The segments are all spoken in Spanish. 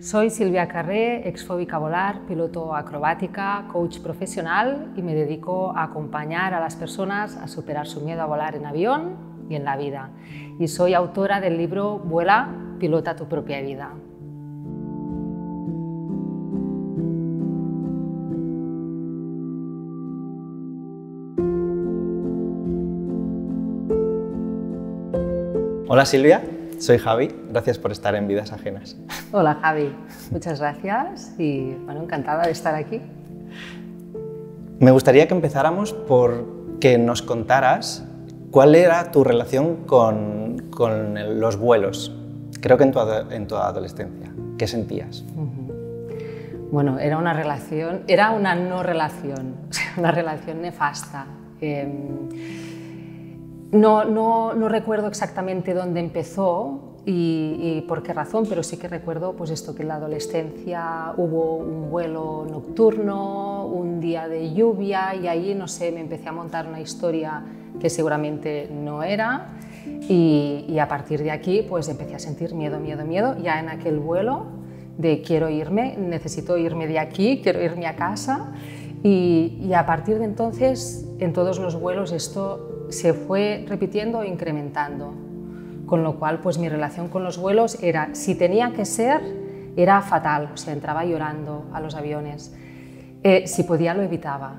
Soy Silvia Carré, exfóbica volar, piloto acrobática, coach profesional y me dedico a acompañar a las personas a superar su miedo a volar en avión y en la vida. Y soy autora del libro Vuela, pilota tu propia vida. Hola Silvia. Soy Javi, gracias por estar en Vidas Ajenas. Hola Javi, muchas gracias y bueno, encantada de estar aquí. Me gustaría que empezáramos por que nos contaras cuál era tu relación con, los vuelos, creo que en tu, adolescencia. ¿Qué sentías? Bueno, era una relación, era una no relación, una relación nefasta. Em, no, recuerdo exactamente dónde empezó y, por qué razón, pero sí que recuerdo pues esto que en la adolescencia hubo un vuelo nocturno, un día de lluvia y ahí no sé, me empecé a montar una historia que seguramente no era y, a partir de aquí pues empecé a sentir miedo, miedo, miedo ya en aquel vuelo de quiero irme, necesito irme de aquí, quiero irme a casa y, y a partir de entonces en todos los vuelos esto se fue repitiendo e incrementando, con lo cual pues mi relación con los vuelos era, si tenía que ser, era fatal, o sea, entraba llorando a los aviones. Eh, si podía lo evitaba,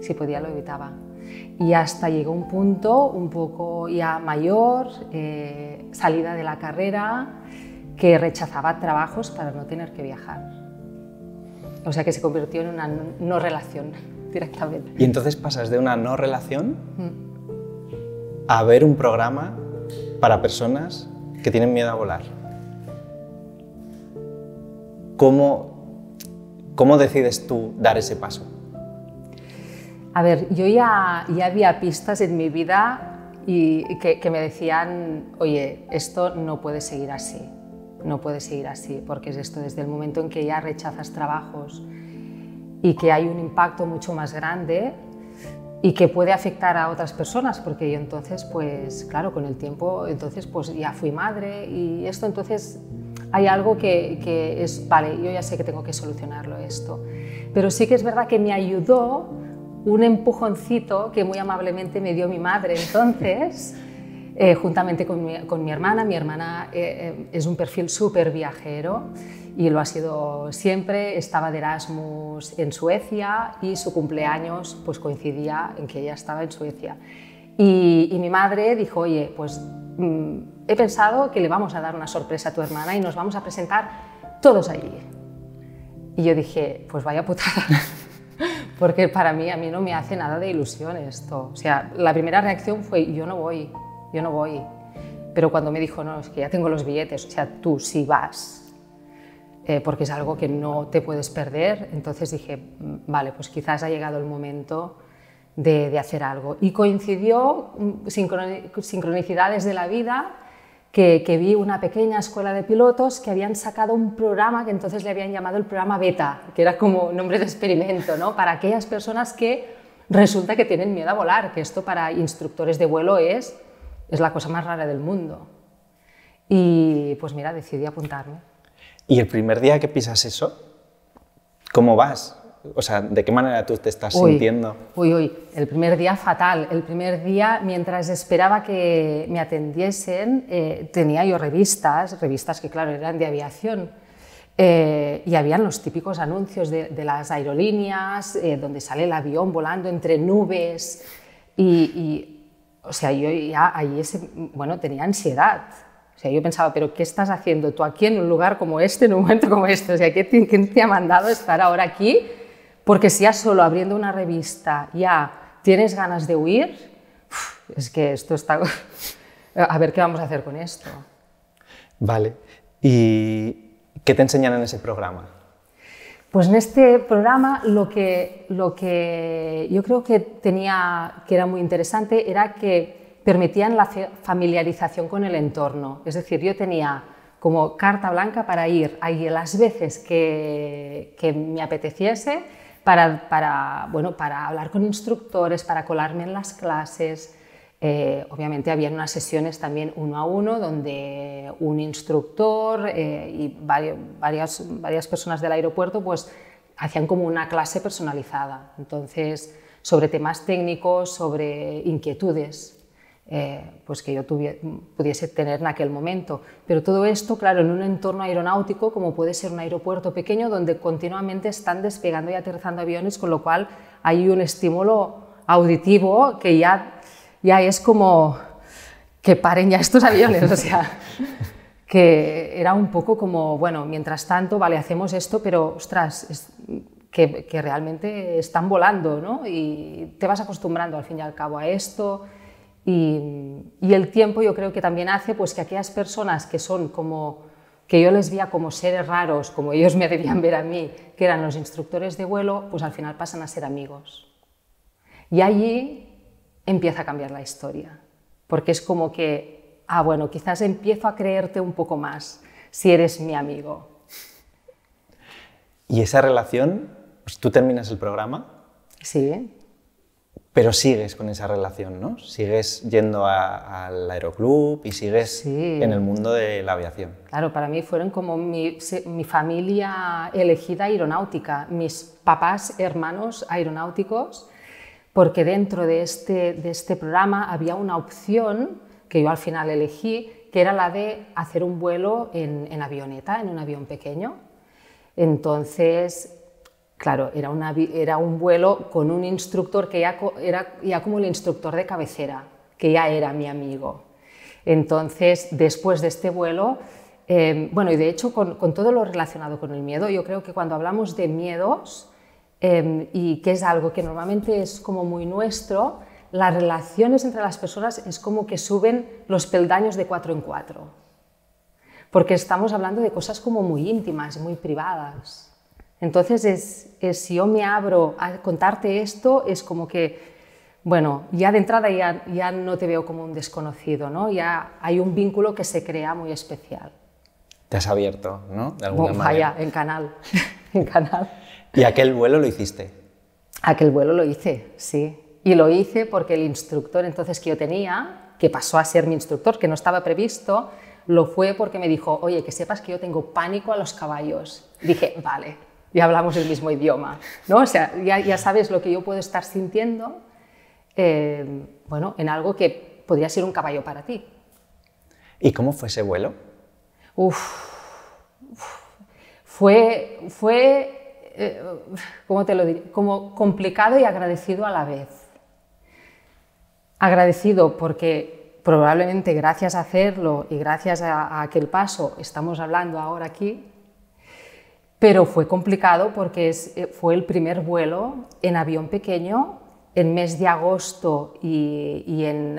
si podía lo evitaba. Y hasta llegó un punto un poco ya mayor, eh, salida de la carrera, que rechazaba trabajos para no tener que viajar. O sea que se convirtió en una no relación directamente. Y entonces pasas de una no relación mm. a ver un programa para personas que tienen miedo a volar. ¿Cómo, decides tú dar ese paso? A ver, yo ya, había pistas en mi vida y que me decían, oye, esto no puede seguir así, no puede seguir así, porque es esto desde el momento en que ya rechazas trabajos, y que hay un impacto mucho más grande y que puede afectar a otras personas, porque yo entonces, pues claro, con el tiempo, entonces pues ya fui madre y esto, entonces hay algo que, que es, vale, yo ya sé que tengo que solucionarlo esto, pero sí que es verdad que me ayudó un empujoncito que muy amablemente me dio mi madre entonces. Eh, juntamente con mi, hermana. Mi hermana eh, eh, es un perfil súper viajero y lo ha sido siempre. Estaba de Erasmus en Suecia y su cumpleaños pues, coincidía en que ella estaba en Suecia. Y, mi madre dijo, oye, pues mm, he pensado que le vamos a dar una sorpresa a tu hermana y nos vamos a presentar todos allí. Y yo dije, pues vaya putada. Porque para mí, a mí no me hace nada de ilusión esto. O sea, la primera reacción fue, yo no voy, yo no voy. Pero cuando me dijo, no, es que ya tengo los billetes, o sea, tú sí vas, eh, porque es algo que no te puedes perder, entonces dije, mm, vale, pues quizás ha llegado el momento de, hacer algo. Y coincidió mm, sincronicidades de la vida. Que, que, vi una pequeña escuela de pilotos que habían sacado un programa que entonces le habían llamado el programa Beta, que era como nombre de experimento, ¿no? Para aquellas personas que resulta que tienen miedo a volar, que esto para instructores de vuelo es es la cosa más rara del mundo. Y pues mira, decidí apuntarme. ¿Y el primer día que pisas eso, cómo vas? O sea, ¿de qué manera tú te estás sintiendo? Uy, uy, el primer día fatal. El primer día, mientras esperaba que me atendiesen, eh, tenía yo revistas, revistas que claro eran de aviación. Eh, y habían los típicos anuncios de, las aerolíneas, eh, donde sale el avión volando entre nubes. y o sea, yo ya ahí ese, bueno, tenía ansiedad. O sea, yo pensaba, pero ¿qué estás haciendo tú aquí en un lugar como este, en un momento como este? O sea, ¿qué te, ¿quién te ha mandado estar ahora aquí? Porque si ya solo abriendo una revista ya tienes ganas de huir, es que esto está... a ver qué vamos a hacer con esto. Vale. ¿Y qué te enseñan en ese programa? Pues en este programa lo que, yo creo que tenía que era muy interesante era que permitían la familiarización con el entorno. Es decir, yo tenía como carta blanca para ir ahí las veces que, me apeteciese para, bueno, para hablar con instructores, para colarme en las clases, eh, obviamente había unas sesiones también uno a uno donde un instructor eh, y varias, varias personas del aeropuerto pues hacían como una clase personalizada, entonces sobre temas técnicos, sobre inquietudes eh, pues que yo pudiese tener en aquel momento. Pero todo esto, claro, en un entorno aeronáutico como puede ser un aeropuerto pequeño donde continuamente están despegando y aterrizando aviones, con lo cual hay un estímulo auditivo que ya ya es como que paren ya estos aviones, o sea, que era un poco como, bueno, mientras tanto, vale, hacemos esto, pero ostras, es, que, realmente están volando, ¿no? Y te vas acostumbrando al fin y al cabo a esto. Y, y, el tiempo yo creo que también hace pues que aquellas personas que son como que yo les veía como seres raros, como ellos me debían ver a mí, que eran los instructores de vuelo, pues al final pasan a ser amigos. Y allí empieza a cambiar la historia, porque es como que, ah, bueno, quizás empiezo a creerte un poco más si eres mi amigo. Y esa relación, pues, tú terminas el programa. Sí. Pero sigues con esa relación, ¿no? Sigues yendo al aeroclub y sigues en el mundo de la aviación. Claro, para mí fueron como mi familia elegida aeronáutica, mis papás, hermanos aeronáuticos porque dentro de este, de este programa había una opción que yo al final elegí, que era la de hacer un vuelo en, avioneta, en un avión pequeño. Entonces, claro, era, era, un vuelo con un instructor que ya era ya como el instructor de cabecera, que ya era mi amigo. Entonces, después de este vuelo, eh, bueno, y de hecho con, con, todo lo relacionado con el miedo, yo creo que cuando hablamos de miedos, Em, y que es algo que normalmente es como muy nuestro, las relaciones entre las personas es como que suben los peldaños de cuatro en cuatro, porque estamos hablando de cosas como muy íntimas, muy privadas. Entonces, es, si yo me abro a contarte esto, es como que, bueno, ya de entrada ya, ya no te veo como un desconocido, ¿no? Ya hay un vínculo que se crea muy especial. Te has abierto, ¿no? De alguna manera. Vaya, en canal, en canal. ¿Y aquel vuelo lo hiciste? Aquel vuelo lo hice, sí. Y lo hice porque el instructor entonces que yo tenía, que pasó a ser mi instructor, que no estaba previsto, lo fue porque me dijo, oye, que sepas que yo tengo pánico a los caballos. Dije, vale, ya hablamos el mismo idioma, ¿no? O sea, ya, sabes lo que yo puedo estar sintiendo, eh, bueno, en algo que podría ser un caballo para ti. ¿Y cómo fue ese vuelo? fue, fue eh, ¿cómo te lo diré? Como complicado y agradecido a la vez. Agradecido porque probablemente gracias a hacerlo y gracias a, aquel paso estamos hablando ahora aquí, pero fue complicado porque eh, fue el primer vuelo en avión pequeño en mes de agosto y,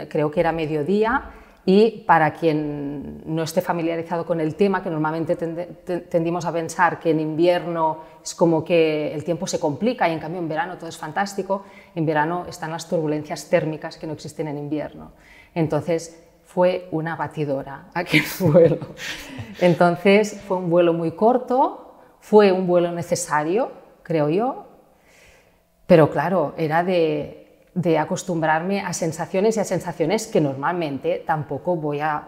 creo que era mediodía y para quien no esté familiarizado con el tema, que normalmente tendimos a pensar que en invierno es como que el tiempo se complica y en cambio en verano todo es fantástico, en verano están las turbulencias térmicas que no existen en invierno. Entonces fue una batidora aquel vuelo. Entonces fue un vuelo muy corto, fue un vuelo necesario, creo yo, pero claro, era de de acostumbrarme a sensaciones y a sensaciones que normalmente tampoco voy a,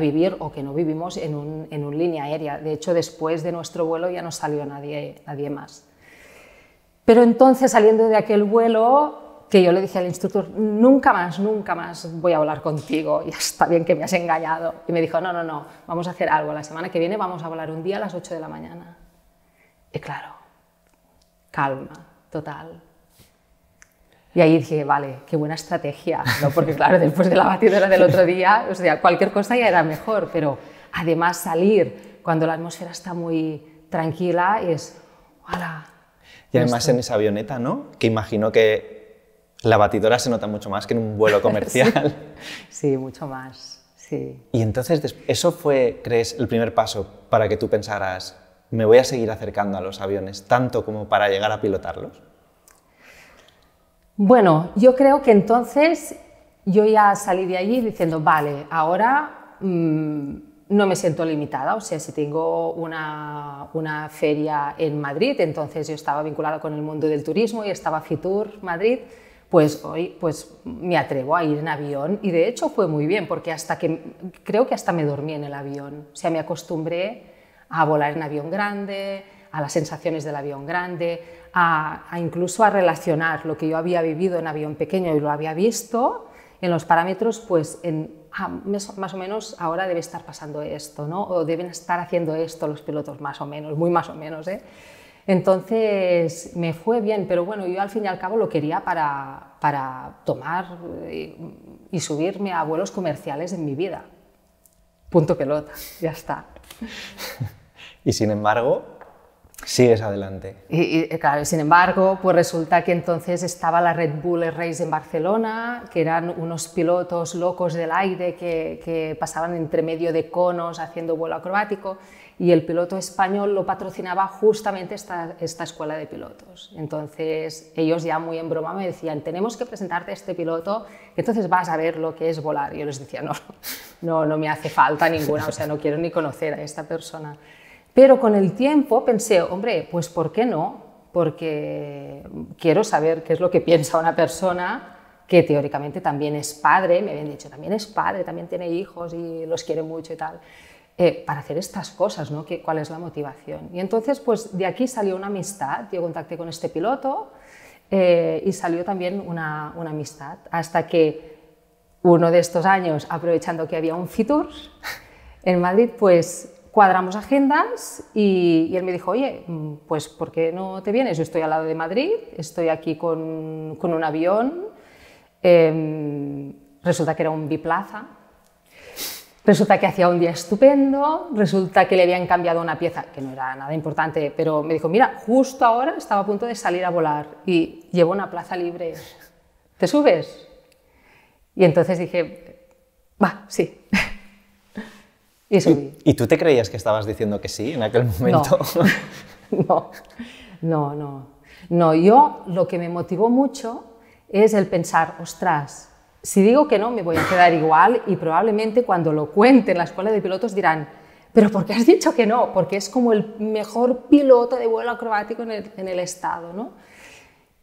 vivir o que no vivimos en, un, línea aérea. De hecho, después de nuestro vuelo ya no salió nadie, nadie más. Pero entonces, saliendo de aquel vuelo, que yo le dije al instructor, nunca más, nunca más voy a volar contigo, y está bien que me has engañado. Y me dijo, no, no, no, vamos a hacer algo, la semana que viene vamos a volar un día a las 8 de la mañana. Y claro, calma, total, y ahí dije, vale, qué buena estrategia, ¿no? porque claro, después de la batidora del otro día, o sea, cualquier cosa ya era mejor, pero además salir cuando la atmósfera está muy tranquila es, ¡hala! Y además en esa avioneta, ¿no? Que imagino que la batidora se nota mucho más que en un vuelo comercial. sí, mucho más, sí. Y entonces, ¿eso fue, crees, el primer paso para que tú pensaras, me voy a seguir acercando a los aviones, tanto como para llegar a pilotarlos? Bueno, yo creo que entonces yo ya salí de allí diciendo, vale, ahora mm, no me siento limitada, o sea, si tengo una, feria en Madrid, entonces yo estaba vinculada con el mundo del turismo y estaba Fitur Madrid, pues hoy pues me atrevo a ir en avión y de hecho fue muy bien porque hasta que creo que hasta me dormí en el avión, o sea, me acostumbré a volar en avión grande, a las sensaciones del avión grande, a, incluso a relacionar lo que yo había vivido en avión pequeño y lo había visto en los parámetros, pues en, ah, más o menos ahora debe estar pasando esto, ¿no? O deben estar haciendo esto los pilotos, más o menos, muy más o menos, ¿eh? Entonces me fue bien, pero bueno, yo al fin y al cabo lo quería para, para tomar y, eh, y, subirme a vuelos comerciales en mi vida. Punto pelota, ya está. y sin embargo, Sigues adelante. Y, eh, claro, sin embargo, pues resulta que entonces estaba la Red Bull Race en Barcelona, que eran unos pilotos locos del aire que, pasaban entre medio de conos haciendo vuelo acrobático y el piloto español lo patrocinaba justamente esta, escuela de pilotos. Entonces ellos ya muy en broma me decían, tenemos que presentarte a este piloto, entonces vas a ver lo que es volar. Y yo les decía, no, no, no me hace falta ninguna, o sea, no quiero ni conocer a esta persona. Pero con el tiempo pensé, hombre, pues ¿por qué no? Porque quiero saber qué es lo que piensa una persona que teóricamente también es padre, me habían dicho, también es padre, también tiene hijos y los quiere mucho y tal, eh, para hacer estas cosas, ¿no? ¿Cuál es la motivación? Y entonces, pues de aquí salió una amistad, yo contacté con este piloto eh, y salió también una, una amistad, hasta que uno de estos años, aprovechando que había un Fitur en Madrid, pues cuadramos agendas y, él me dijo, oye, pues ¿por qué no te vienes? Yo estoy al lado de Madrid, estoy aquí con, un avión. Em, resulta que era un biplaza. Resulta que hacía un día estupendo, resulta que le habían cambiado una pieza, que no era nada importante, pero me dijo, mira, justo ahora estaba a punto de salir a volar y llevo una plaza libre, ¿te subes? Y entonces dije, va, sí. Y, tú te creías que estabas diciendo que sí en aquel momento? No, no, no. No, yo lo que me motivó mucho es el pensar, ostras, si digo que no, me voy a quedar igual y probablemente cuando lo cuente en la escuela de pilotos dirán, pero ¿por qué has dicho que no? Porque es como el mejor piloto de vuelo acrobático en el, en el estado, ¿no?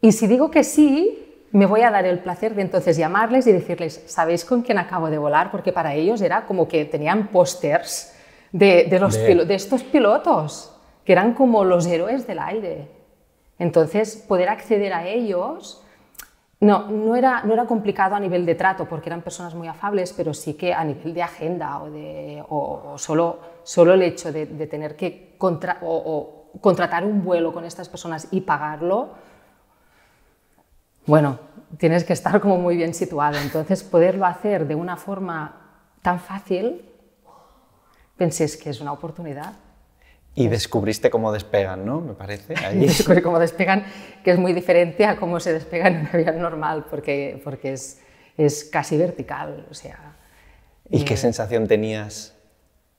Y si digo que sí, me voy a dar el placer de entonces llamarles y decirles, ¿sabéis con quién acabo de volar? Porque para ellos era como que tenían pósters de, estos pilotos, que eran como los héroes del aire. Entonces, poder acceder a ellos no, era, no era complicado a nivel de trato, porque eran personas muy afables, pero sí que a nivel de agenda o, solo, solo el hecho de, tener que o, contratar un vuelo con estas personas y pagarlo, bueno, tienes que estar como muy bien situado. Entonces, poderlo hacer de una forma tan fácil, penséis que es una oportunidad. Y descubriste cómo despegan, ¿no? Me parece. Ahí. Descubrí cómo despegan, que es muy diferente a cómo se despegan en un avión normal, porque, es, casi vertical. O sea, ¿Y qué eh, sensación tenías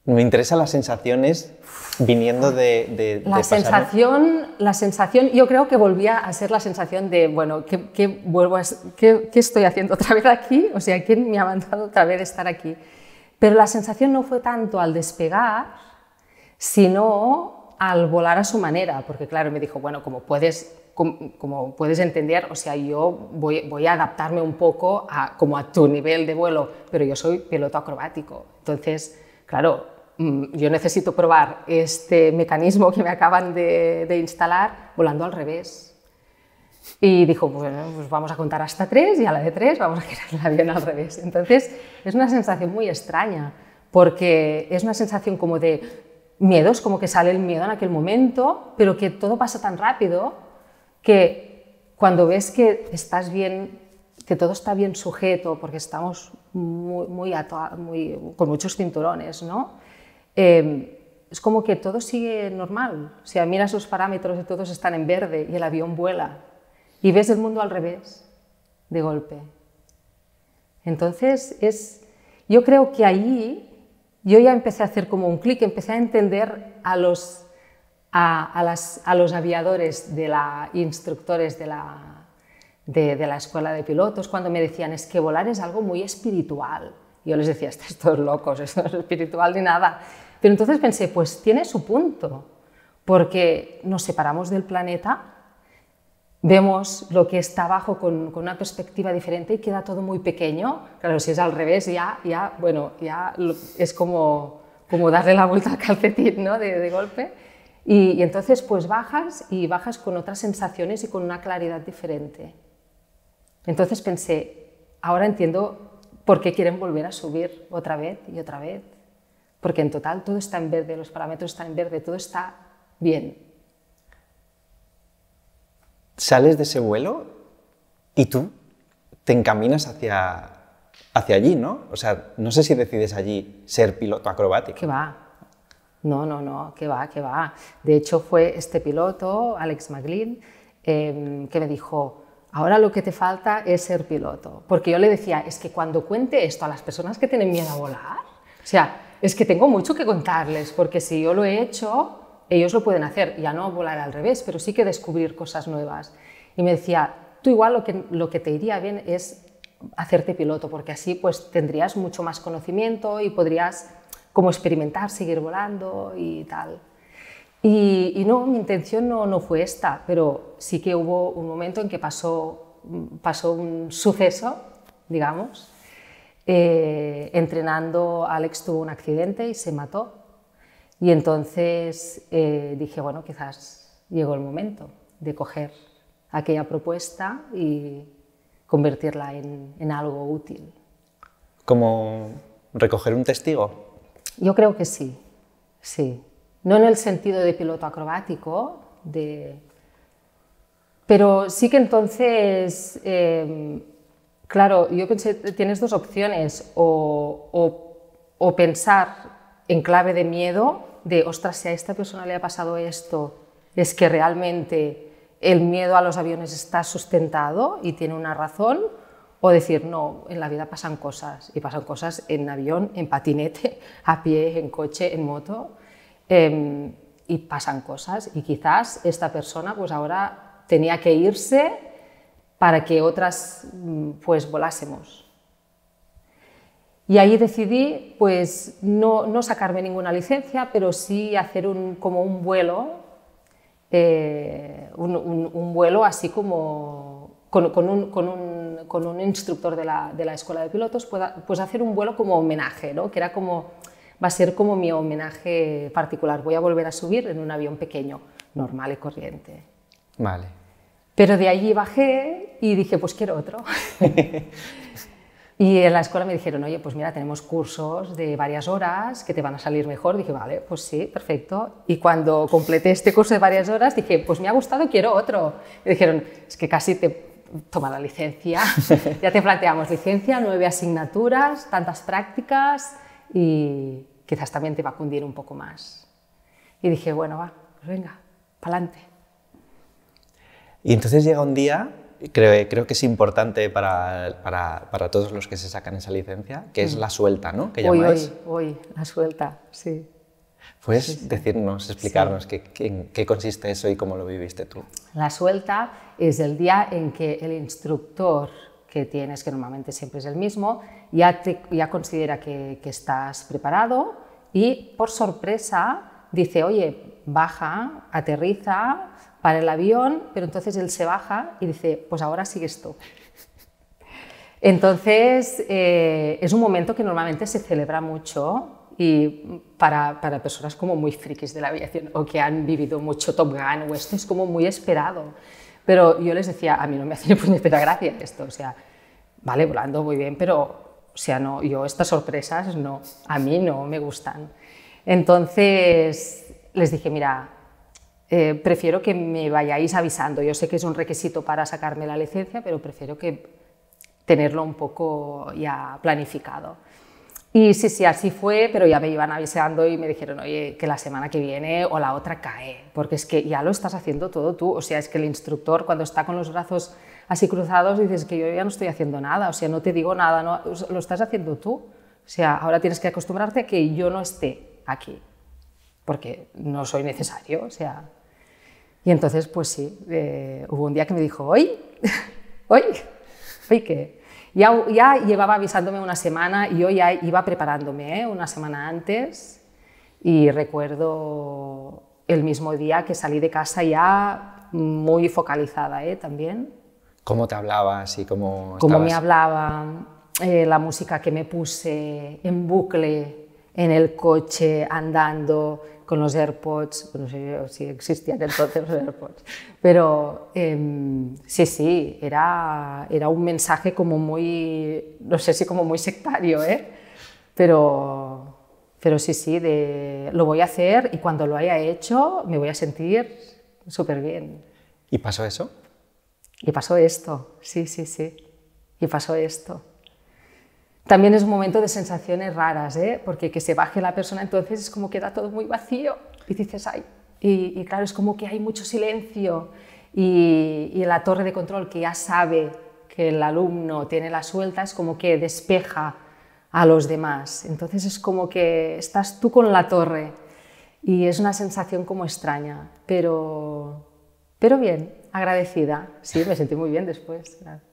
me interesan las sensaciones viniendo de... la, sensación, la sensación, yo creo que volvía a ser la sensación de, bueno, ¿qué, vuelvo estoy haciendo otra vez aquí? O sea, ¿quién me ha mandado otra vez estar aquí? Pero la sensación no fue tanto al despegar, sino al volar a su manera, porque claro, me dijo, bueno, como puedes, como, puedes entender, o sea, yo voy, a adaptarme un poco a, como a tu nivel de vuelo, pero yo soy piloto acrobático, entonces, claro, Mm, yo necesito probar este mecanismo que me acaban de, instalar volando al revés. Y dijo, pues vamos a contar hasta tres y a la de tres vamos a girar el avión al revés. Entonces es una sensación muy extraña, porque es una sensación como de miedos, como que sale el miedo en aquel momento, pero que todo pasa tan rápido que cuando ves que estás bien, que todo está bien sujeto, porque estamos muy, con muchos cinturones, ¿no? Em, es como que todo sigue normal. O sea, miras los parámetros y todos están en verde y el avión vuela. Y ves el mundo al revés, de golpe. Entonces, yo creo que ahí yo ya empecé a hacer como un clic, empecé a entender a los, aviadores, de la, instructores de la, de la escuela de pilotos, cuando me decían, es que volar es algo muy espiritual. Yo les decía, estos locos, esto no es espiritual ni nada. Pero entonces pensé, pues tiene su punto, porque nos separamos del planeta, vemos lo que está abajo con, una perspectiva diferente y queda todo muy pequeño. Claro, si es al revés, ya, ya bueno, ya es como, como darle la vuelta al calcetín, ¿no? de, golpe. Y, y, entonces pues bajas y bajas con otras sensaciones y con una claridad diferente. Entonces pensé, ahora entiendo porque quieren volver a subir otra vez y otra vez. Porque en total todo está en verde, los parámetros están en verde, todo está bien. Sales de ese vuelo y tú te encaminas hacia, hacia allí, ¿no? O sea, no sé si decides allí ser piloto acrobático. Que va. No, no, no, que va, que va. De hecho, fue este piloto, Alex Maglin, em, que me dijo, Ahora lo que te falta es ser piloto. Porque yo le decía, es que cuando cuente esto a las personas que tienen miedo a volar, o sea, es que tengo mucho que contarles, porque si yo lo he hecho, ellos lo pueden hacer. Ya no volar al revés, pero sí que descubrir cosas nuevas. Y me decía, tú igual lo que, lo que te iría bien es hacerte piloto, porque así pues tendrías mucho más conocimiento y podrías como experimentar, seguir volando y tal. Y, no, mi intención no, no fue esta, pero sí que hubo un momento en que pasó, pasó un suceso, digamos. Eh, entrenando, Alex tuvo un accidente y se mató. Y entonces eh, dije, bueno, quizás llegó el momento de coger aquella propuesta y convertirla en, en algo útil. ¿Como recoger un testigo? Yo creo que sí, sí. No en el sentido de piloto acrobático, de pero sí que entonces, em, claro, yo pensé, tienes dos opciones, o, pensar en clave de miedo, de, ostras, si a esta persona le ha pasado esto, es que realmente el miedo a los aviones está sustentado y tiene una razón, o decir, no, en la vida pasan cosas, y pasan cosas en avión, en patinete, a pie, en coche, en moto, em, y pasan cosas, y quizás esta persona pues ahora tenía que irse para que otras mm, pues volásemos. Y ahí decidí pues no, no sacarme ninguna licencia, pero sí hacer un, como un vuelo, eh, un, vuelo así como con, un, instructor de la, escuela de pilotos, pues, hacer un vuelo como homenaje, que era como, va a ser como mi homenaje particular. Voy a volver a subir en un avión pequeño, normal y corriente. Vale. Pero de allí bajé y dije, pues quiero otro. y en la escuela me dijeron, oye, pues mira, tenemos cursos de varias horas que te van a salir mejor. Dije, vale, pues sí, perfecto. Y cuando completé este curso de varias horas, dije, pues me ha gustado, quiero otro. Me dijeron, es que casi te toma la licencia. ya te planteamos licencia, nueve asignaturas, tantas prácticas y quizás también te va a cundir un poco más. Y dije, bueno, va, pues venga, pa'lante. Y entonces llega un día, creo, creo que es importante para, todos los que se sacan esa licencia, que es mm. la suelta, ¿no? Que Hoy, hoy, la suelta, sí. ¿Puedes decirnos, explicarnos qué, en qué consiste eso y cómo lo viviste tú? La suelta es el día en que el instructor que tienes, que normalmente siempre es el mismo, ya, ya considera que, que estás preparado y por sorpresa dice, oye, baja, aterriza, para el avión, pero entonces él se baja y dice, pues ahora sigues tú. Entonces, eh, es un momento que normalmente se celebra mucho y para, personas como muy frikis de la aviación o que han vivido mucho Top Gun o esto es como muy esperado. Pero yo les decía, a mí no me hace ni puñetera gracia esto, o sea, vale, volando muy bien, pero, o sea, no, yo estas sorpresas no, a mí no me gustan. Entonces, les dije, mira, eh, prefiero que me vayáis avisando. Yo sé que es un requisito para sacarme la licencia, pero prefiero que tenerlo un poco ya planificado. Y sí, sí, así fue, pero ya me iban avisando y me dijeron, oye, que la semana que viene o la otra cae, porque es que ya lo estás haciendo todo tú. O sea, es que el instructor cuando está con los brazos así cruzados dices que yo ya no estoy haciendo nada, o sea, no te digo nada, no, lo estás haciendo tú. O sea, ahora tienes que acostumbrarte a que yo no esté aquí, porque no soy necesario, o sea, y entonces, pues sí, eh, hubo un día que me dijo, hoy, hoy, hoy qué. Ya, ya llevaba avisándome una semana y yo ya iba preparándome ¿eh? una semana antes y recuerdo el mismo día que salí de casa ya muy focalizada ¿eh? también. ¿Cómo te hablabas y cómo... Cómo me hablaba, la música que me puse en bucle, en el coche, andando, con los AirPods, no sé si existían entonces los AirPods, pero em, sí, sí, era, era un mensaje como muy, no sé si como muy sectario, ¿eh? pero, pero sí, sí, de, lo voy a hacer y cuando lo haya hecho me voy a sentir súper bien. ¿Y pasó eso? Y pasó esto, sí, sí, sí, y pasó esto. También es un momento de sensaciones raras, ¿eh? porque que se baje la persona, entonces es como queda todo muy vacío y dices, ay, y, claro, es como que hay mucho silencio y, la torre de control que ya sabe que el alumno tiene la suelta es como que despeja a los demás. Entonces es como que estás tú con la torre y es una sensación como extraña, pero, pero bien, agradecida. Sí, me sentí muy bien después. gracias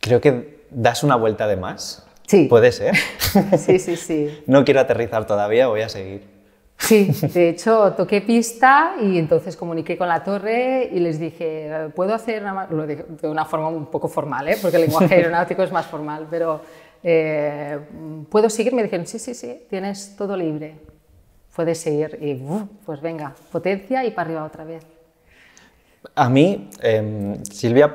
creo que das una vuelta de más. Sí. Puede ser. sí, sí, sí. no quiero aterrizar todavía, voy a seguir. Sí, de hecho toqué pista y entonces comuniqué con la torre y les dije, puedo hacer, lo de, de una forma un poco formal, ¿eh? porque el lenguaje aeronáutico es más formal, pero eh, ¿puedo seguir? Me dijeron, sí, sí, sí, tienes todo libre, puedes seguir y pues venga, potencia y para arriba otra vez. A mí, em, Silvia,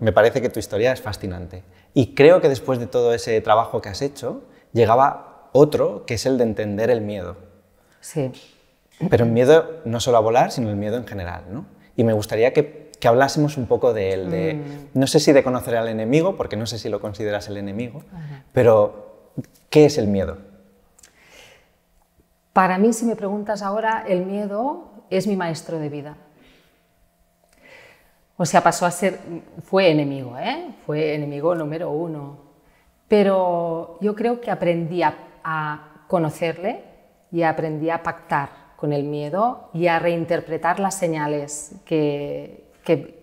me parece que tu historia es fascinante. Y creo que después de todo ese trabajo que has hecho, llegaba otro, que es el de entender el miedo. Sí. Pero el miedo no solo a volar, sino el miedo en general, Y me gustaría que, hablásemos un poco de él, de, mm. no sé si de conocer al enemigo, porque no sé si lo consideras el enemigo, pero ¿qué es el miedo? Para mí, si me preguntas ahora, el miedo es mi maestro de vida. O sea, pasó a ser, fue enemigo, ¿eh? fue enemigo número uno. Pero yo creo que aprendí a, conocerle y aprendí a pactar con el miedo y a reinterpretar las señales que,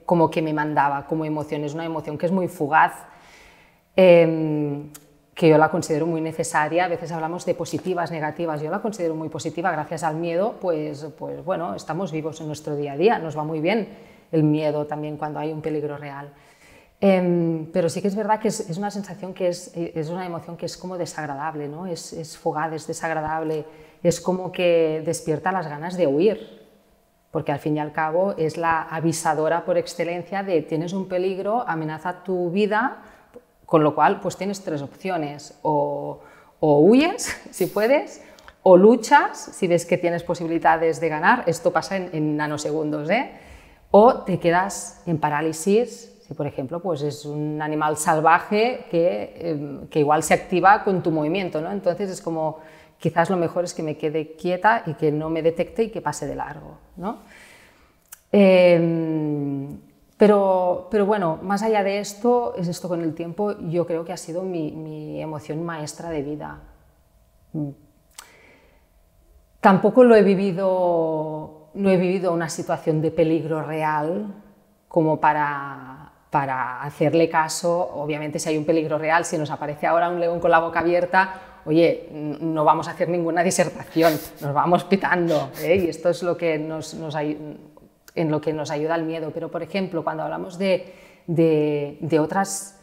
como que me mandaba como emociones. una emoción que es muy fugaz, em, que yo la considero muy necesaria. A veces hablamos de positivas, negativas. Yo la considero muy positiva gracias al miedo, pues, pues bueno, estamos vivos en nuestro día a día, nos va muy bien el miedo también cuando hay un peligro real. Em, pero sí que es verdad que es, una sensación que es, eh, es, una emoción que es como desagradable, ¿no? Es, es es desagradable, es como que despierta las ganas de huir, porque al fin y al cabo es la avisadora por excelencia de tienes un peligro, amenaza tu vida, con lo cual pues tienes tres opciones, o, o huyes si puedes, o luchas si ves que tienes posibilidades de ganar, esto pasa en, nanosegundos, ¿eh? o te quedas en parálisis si por ejemplo pues es un animal salvaje que, em, igual se activa con tu movimiento, entonces es como quizás lo mejor es que me quede quieta y que no me detecte y que pase de largo. ¿no? Em, pero, pero bueno, más allá de esto, es esto con el tiempo, yo creo que ha sido mi, mi emoción maestra de vida. Mm. Tampoco lo he vivido no he vivido una situación de peligro real como para, para hacerle caso. Obviamente, si hay un peligro real, si nos aparece ahora un león con la boca abierta, oye, no vamos a hacer ninguna disertación, nos vamos pitando. ¿eh? Y esto es lo que nos, nos, en lo que nos ayuda el miedo. Pero, por ejemplo, cuando hablamos de, otras,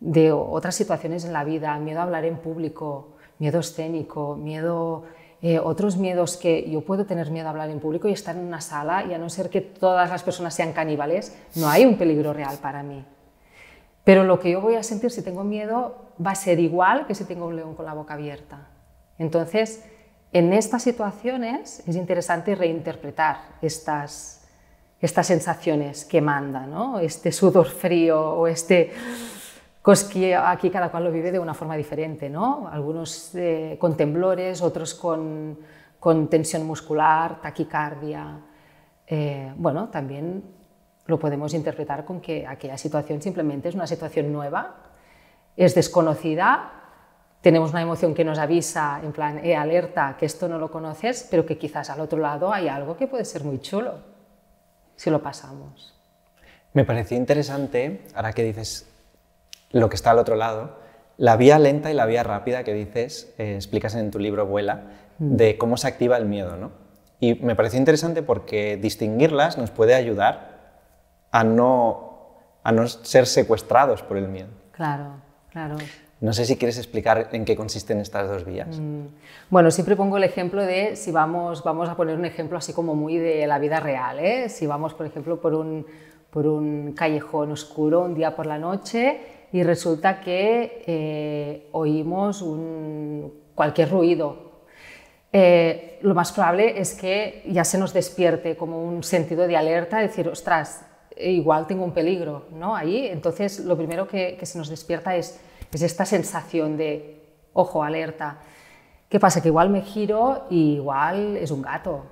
de otras situaciones en la vida, miedo a hablar en público, miedo escénico, miedo eh, otros miedos que yo puedo tener miedo a hablar en público y estar en una sala y a no ser que todas las personas sean caníbales, no hay un peligro real para mí. Pero lo que yo voy a sentir si tengo miedo va a ser igual que si tengo un león con la boca abierta. Entonces, en estas situaciones es interesante reinterpretar estas, estas sensaciones que manda, este sudor frío o este que aquí cada cual lo vive de una forma diferente, ¿no? Algunos eh, con temblores, otros con, tensión muscular, taquicardia. Eh, bueno, también lo podemos interpretar con que aquella situación simplemente es una situación nueva, es desconocida, tenemos una emoción que nos avisa, en plan, eh, alerta, que esto no lo conoces, pero que quizás al otro lado hay algo que puede ser muy chulo si lo pasamos. Me pareció interesante, ahora que dices lo que está al otro lado. La vía lenta y la vía rápida que dices, eh, explicas en tu libro Vuela, mm. de cómo se activa el miedo, ¿no? Y me parece interesante porque distinguirlas nos puede ayudar a no, a no ser secuestrados por el miedo. Claro, claro. No sé si quieres explicar en qué consisten estas dos vías. Mm. Bueno, siempre pongo el ejemplo de, si vamos, vamos a poner un ejemplo así como muy de la vida real, ¿eh? si vamos, por ejemplo, por un, por un callejón oscuro un día por la noche y resulta que eh, oímos cualquier ruido. Eh, lo más probable es que ya se nos despierte como un sentido de alerta, decir, ostras, igual tengo un peligro, ¿no? Ahí, entonces, lo primero que, se nos despierta es, es esta sensación de, ojo, alerta. ¿Qué pasa? Que igual me giro y igual es un gato,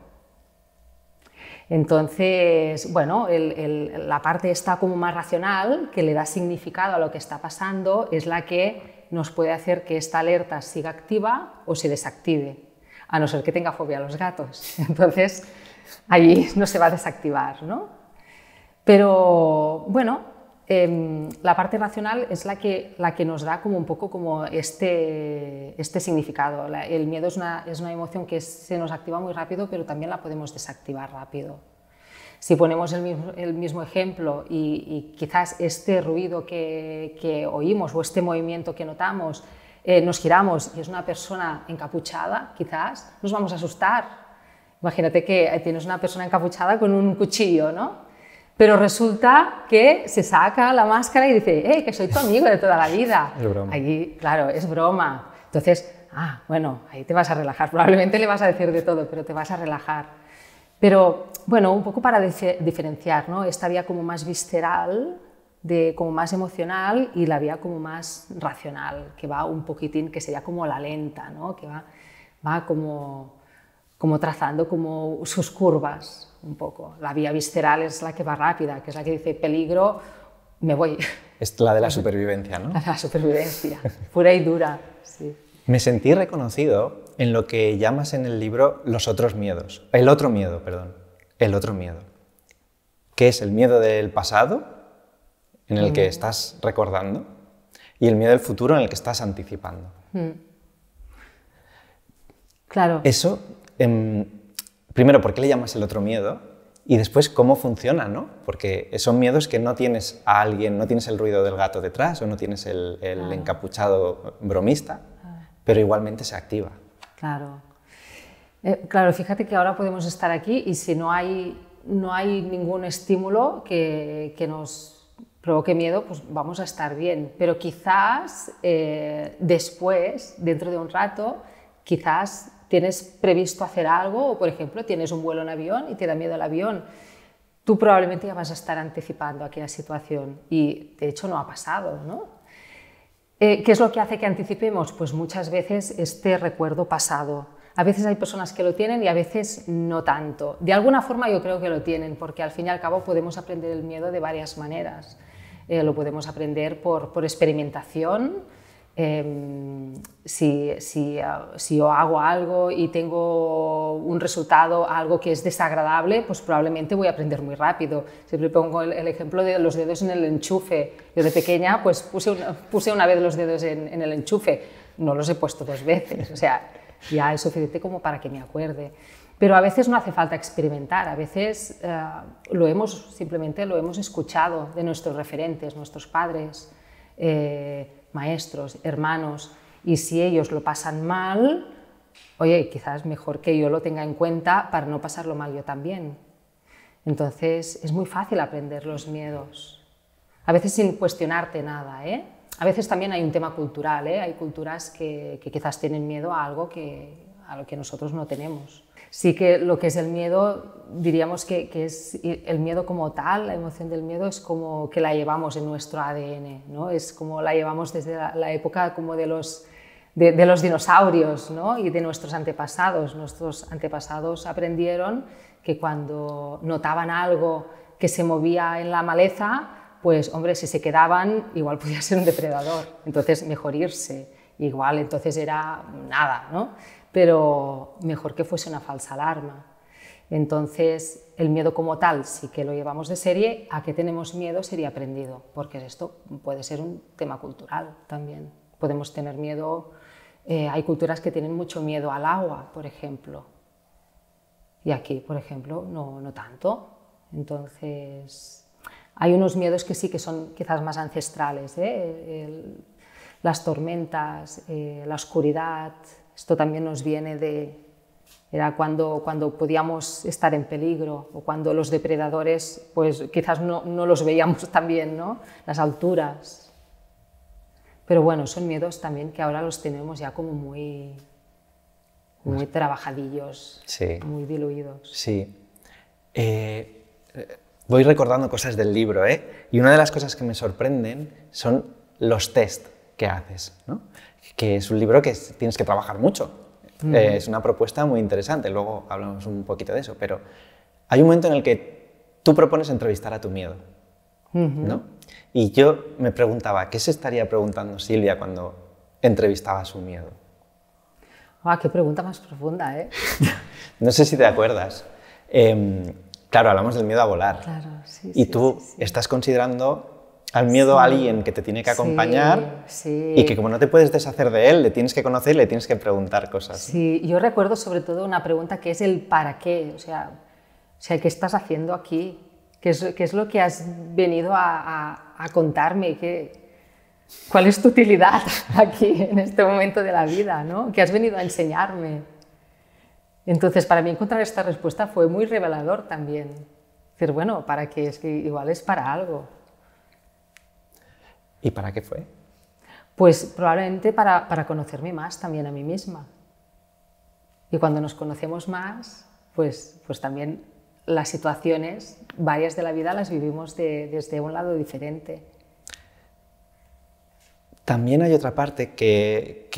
entonces, bueno, la parte está como más racional, que le da significado a lo que está pasando, es la que nos puede hacer que esta alerta siga activa o se desactive, a no ser que tenga fobia a los gatos. Entonces, ahí no se va a desactivar, ¿no? Pero bueno, Em, la parte racional es la que, nos da como un poco como este, este significado. el miedo es una, emoción que se nos activa muy rápido, pero también la podemos desactivar rápido. Si ponemos el mismo, ejemplo y, quizás este ruido que, oímos o este movimiento que notamos, eh, nos giramos y es una persona encapuchada, quizás nos vamos a asustar. Imagínate que tienes una persona encapuchada con un cuchillo, ¿no? Pero resulta que se saca la máscara y dice, hey, eh, que soy tu amigo de toda la vida. Es broma. claro, es broma. Entonces, ah, bueno, ahí te vas a relajar. Probablemente le vas a decir de todo, pero te vas a relajar. Pero, bueno, un poco para diferenciar, ¿no? Esta vía como más visceral, de, como más emocional, y la vía como más racional, que va un poquitín, que sería como la lenta, ¿no? Que va, como, como trazando como sus curvas un poco. La vía visceral es la que va rápida, que es la que dice peligro, me voy. Es la de la supervivencia, ¿no? La supervivencia, pura y dura, sí. Me sentí reconocido en lo que llamas en el libro los otros miedos. El otro miedo, perdón. El otro miedo. Que es el miedo del pasado, en el que mm. estás recordando, y el miedo del futuro en el que estás anticipando. Mm. Claro. Eso. Em, primero, ¿por qué le llamas el otro miedo? Y después, ¿cómo funciona? ¿no? Porque son miedos que no tienes a alguien, no tienes el ruido del gato detrás o no tienes el, encapuchado bromista, ah. pero igualmente se activa. Claro. Eh, claro, fíjate que ahora podemos estar aquí y si no hay, no hay ningún estímulo que, nos provoque miedo, pues vamos a estar bien. Pero quizás eh, después, dentro de un rato, quizás tienes previsto hacer algo o, por ejemplo, tienes un vuelo en avión y te da miedo el avión, tú probablemente ya vas a estar anticipando aquella situación y de hecho no ha pasado, ¿no? Eh, ¿Qué es lo que hace que anticipemos? Pues muchas veces este recuerdo pasado. A veces hay personas que lo tienen y a veces no tanto. De alguna forma yo creo que lo tienen, porque al fin y al cabo podemos aprender el miedo de varias maneras. Eh, lo podemos aprender por experimentación, Em, si, ah, si, yo hago algo y tengo un resultado, algo que es desagradable, pues probablemente voy a aprender muy rápido. Siempre pongo el, ejemplo de los dedos en el enchufe. Yo de pequeña pues puse una, vez los dedos en, el enchufe, no los he puesto dos veces, o sea, ya es suficiente como para que me acuerde. Pero a veces no hace falta experimentar, a veces ah, lo hemos, simplemente lo hemos escuchado de nuestros referentes, nuestros padres. Eh, maestros, hermanos, y si ellos lo pasan mal, oye, quizás mejor que yo lo tenga en cuenta para no pasarlo mal yo también. Entonces es muy fácil aprender los miedos, a veces sin cuestionarte nada. ¿eh? A veces también hay un tema cultural, ¿eh? hay culturas que, que, quizás tienen miedo a algo que, a lo que nosotros no tenemos. Sí que lo que es el miedo, diríamos que, es el miedo como tal, la emoción del miedo es como que la llevamos en nuestro ADN, ¿no? Es como la llevamos desde la, época como de los, los dinosaurios, ¿no? Y de nuestros antepasados. Nuestros antepasados aprendieron que cuando notaban algo que se movía en la maleza, pues hombre, si se quedaban, igual podía ser un depredador, entonces mejor irse, igual entonces era nada, ¿no? pero mejor que fuese una falsa alarma. Entonces, el miedo como tal si que lo llevamos de serie, a que tenemos miedo sería aprendido, porque esto puede ser un tema cultural también. Podemos tener miedo, eh, hay culturas que tienen mucho miedo al agua, por ejemplo, y aquí, por ejemplo, no, tanto. Entonces, hay unos miedos que sí que son quizás más ancestrales, ¿eh? las tormentas, eh, la oscuridad, esto también nos viene de... Era cuando, cuando podíamos estar en peligro o cuando los depredadores, pues quizás no, no los veíamos también ¿no? Las alturas. Pero bueno, son miedos también que ahora los tenemos ya como muy, muy trabajadillos, muy diluidos. Sí. Eh, voy recordando cosas del libro, ¿eh? Y una de las cosas que me sorprenden son los test que haces, ¿no? que es un libro que tienes que trabajar mucho. Eh, es una propuesta muy interesante, luego hablamos un poquito de eso, pero hay un momento en el que tú propones entrevistar a tu miedo, ¿no? Y yo me preguntaba, ¿qué se estaría preguntando Silvia cuando entrevistaba a su miedo? Ah, qué pregunta más profunda, ¿eh? no sé si te acuerdas. Em, claro, hablamos del miedo a volar. y tú estás considerando al miedo a alguien que te tiene que acompañar y que como no te puedes deshacer de él, le tienes que conocer, le tienes que preguntar cosas. Sí, yo recuerdo sobre todo una pregunta que es el para qué, o sea, o sea ¿qué estás haciendo aquí? ¿Qué es, lo que has venido a, contarme? ¿Qué, ¿Cuál es tu utilidad aquí en este momento de la vida? ¿no? ¿Qué has venido a enseñarme? Entonces, para mí encontrar esta respuesta fue muy revelador también. Decir, bueno, ¿para qué? Es que igual es para algo. ¿Y para qué fue? Pues probablemente para, conocerme más también a mí misma. Y cuando nos conocemos más, pues, pues también las situaciones, varias de la vida, las vivimos desde un lado diferente. También hay otra parte que,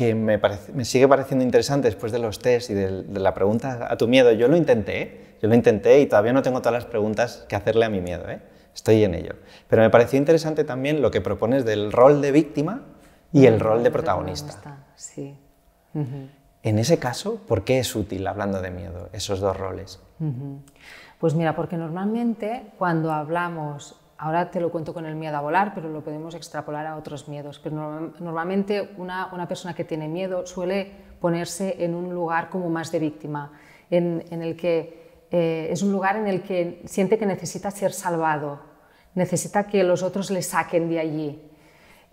me, sigue pareciendo interesante después de los test y de, de, la pregunta a tu miedo. Yo lo intenté, yo lo intenté y todavía no tengo todas las preguntas que hacerle a mi miedo. ¿eh? estoy en ello. Pero me pareció interesante también lo que propones del rol de víctima y el mm, rol de protagonista. Sí. En ese caso, ¿por qué es útil, hablando de miedo, esos dos roles? Pues mira, porque normalmente cuando hablamos, ahora te lo cuento con el miedo a volar, pero lo podemos extrapolar a otros miedos, pero normalmente una, persona que tiene miedo suele ponerse en un lugar como más de víctima, en, en el que eh, es un lugar en el que siente que necesita ser salvado, necesita que los otros le saquen de allí.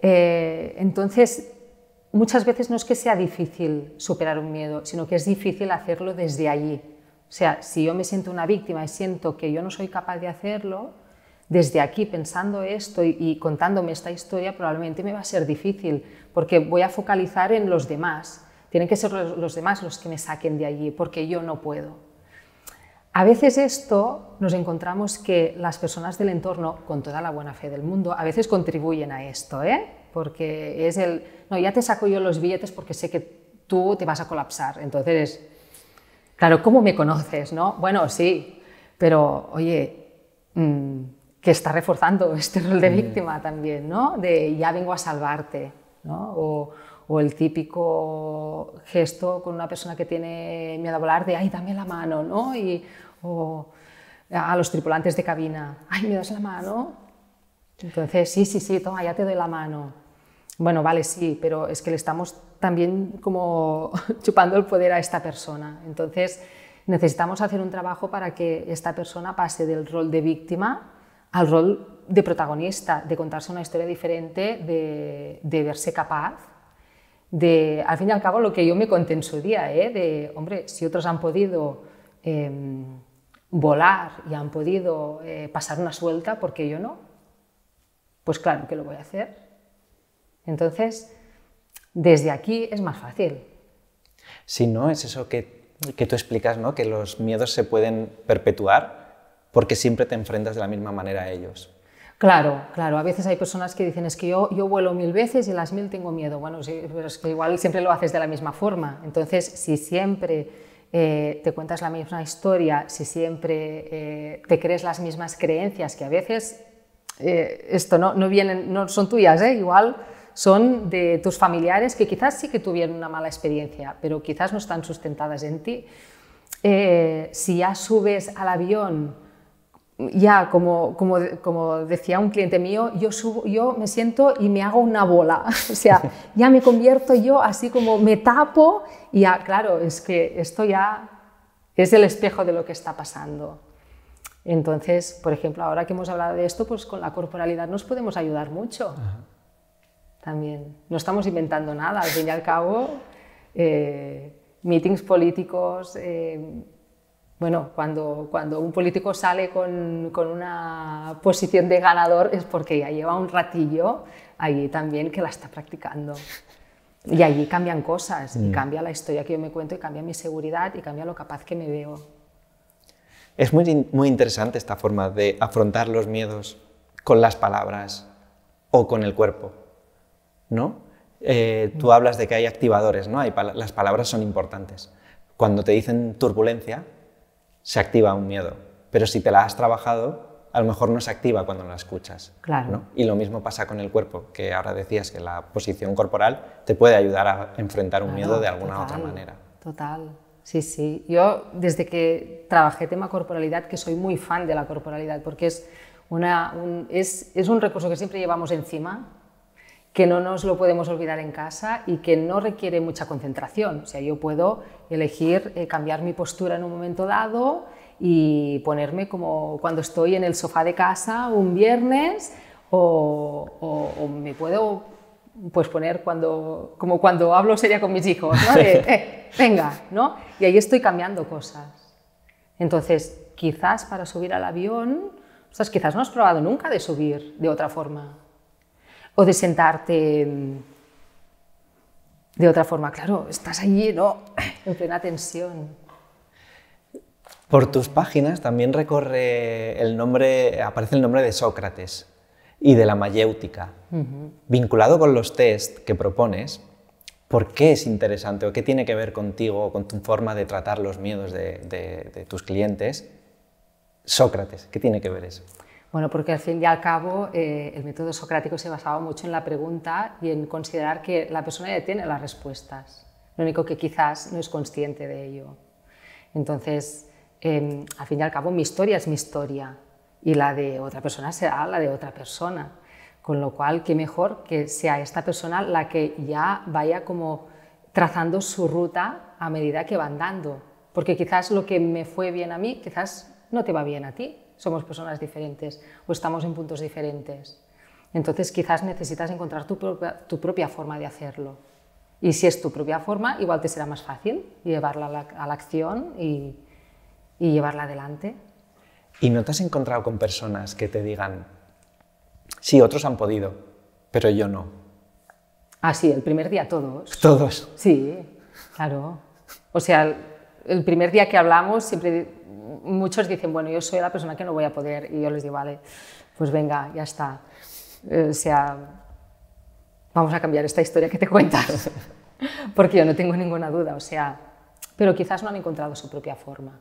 Eh, entonces, muchas veces no es que sea difícil superar un miedo, sino que es difícil hacerlo desde allí. O sea, si yo me siento una víctima y siento que yo no soy capaz de hacerlo, desde aquí pensando esto y, contándome esta historia probablemente me va a ser difícil, porque voy a focalizar en los demás. Tienen que ser los demás los que me saquen de allí, porque yo no puedo. A veces esto nos encontramos que las personas del entorno, con toda la buena fe del mundo, a veces contribuyen a esto, ¿eh? porque es el, no, ya te saco yo los billetes porque sé que tú te vas a colapsar. Entonces, claro, ¿cómo me conoces? No? Bueno, sí, pero oye, mm, que está reforzando este rol de víctima también, ¿no? de ya vengo a salvarte, ¿no? o el típico gesto con una persona que tiene miedo a volar de, ay, dame la mano, ¿no? o a los tripulantes de cabina, ay, me das la mano. Entonces, sí, sí, sí, toma, ya te doy la mano. Bueno, vale, sí, pero es que le estamos también como chupando el poder a esta persona. Entonces, necesitamos hacer un trabajo para que esta persona pase del rol de víctima al rol de protagonista, de contarse una historia diferente, de verse capaz de, al fin y al cabo, lo que yo me contento en su día, ¿eh? de, hombre, si otros han podido em, volar y han podido eh, pasar una suelta, porque yo no? Pues claro que lo voy a hacer. Entonces, desde aquí es más fácil. Si ¿no? Es eso que, que tú explicas, ¿no? Que los miedos se pueden perpetuar porque siempre te enfrentas de la misma manera a ellos. Claro, claro. A veces hay personas que dicen, es que yo, vuelo mil veces y las mil tengo miedo. Bueno, es que igual siempre lo haces de la misma forma. Entonces, si siempre eh, te cuentas la misma historia, si siempre eh, te crees las mismas creencias, que a veces eh, esto no, no, vienen, no son tuyas, igual son de tus familiares que quizás sí que tuvieron una mala experiencia, pero quizás no están sustentadas en ti. si ya subes al avión ya, como, como, decía un cliente mío, yo, subo, yo me siento y me hago una bola. O sea, ya me convierto yo así como me tapo y ya, claro, es que esto ya es el espejo de lo que está pasando. Entonces, por ejemplo, ahora que hemos hablado de esto, pues con la corporalidad nos podemos ayudar mucho. También. No estamos inventando nada, al fin y al cabo, eh, meetings políticos. Eh, bueno, cuando, un político sale con, una posición de ganador es porque ya lleva un ratillo allí también que la está practicando. Y allí cambian cosas, y mm. cambia la historia que yo me cuento, y cambia mi seguridad, y cambia lo capaz que me veo. Es muy, interesante esta forma de afrontar los miedos con las palabras o con el cuerpo, ¿no? Eh, tú mm. hablas de que hay activadores, ¿no? las palabras son importantes. Cuando te dicen turbulencia, se activa un miedo. Pero si te la has trabajado, a lo mejor no se activa cuando la escuchas. ¿no? Y lo mismo pasa con el cuerpo, que ahora decías que la posición corporal te puede ayudar a enfrentar un miedo de alguna otra manera. Total. Sí, sí. Yo desde que trabajé tema corporalidad, que soy muy fan de la corporalidad, porque es, una, es, es un recurso que siempre llevamos encima, que no nos lo podemos olvidar en casa y que no requiere mucha concentración. O sea, yo puedo elegir eh, cambiar mi postura en un momento dado y ponerme como cuando estoy en el sofá de casa un viernes o, me puedo pues poner cuando, como cuando hablo sería con mis hijos, ¿no? Eh, venga, ¿no? Y ahí estoy cambiando cosas. Entonces, quizás para subir al avión, quizás no has probado nunca de subir de otra forma o de sentarte mm, de otra forma. Claro, estás allí, ¿no? En plena tensión. Por tus páginas también recorre el nombre, aparece el nombre de Sócrates y de la mayéutica. Vinculado con los test que propones, ¿por qué es interesante o qué tiene que ver contigo o con tu forma de tratar los miedos de tus clientes? Sócrates, ¿qué tiene que ver eso? Bueno, porque al fin y al cabo eh, el método socrático se basaba mucho en la pregunta y en considerar que la persona ya tiene las respuestas, lo único que quizás no es consciente de ello. Entonces, em, al fin y al cabo mi historia es mi historia y la de otra persona será la de otra persona, con lo cual qué mejor que sea esta persona la que ya vaya como trazando su ruta a medida que va andando, porque quizás lo que me fue bien a mí, quizás no te va bien a ti somos personas diferentes o estamos en puntos diferentes. Entonces quizás necesitas encontrar tu propia, forma de hacerlo. Y si es tu propia forma, igual te será más fácil llevarla a la, acción y, y llevarla adelante. ¿Y no te has encontrado con personas que te digan, sí, otros han podido, pero yo no? Ah, sí, el primer día todos. Todos. Sí, claro. O sea, el primer día que hablamos, siempre muchos dicen, bueno, yo soy la persona que no voy a poder, y yo les digo, vale, pues venga, ya está. Eh, o sea, vamos a cambiar esta historia que te cuentas, porque yo no tengo ninguna duda, o sea, pero quizás no han encontrado su propia forma.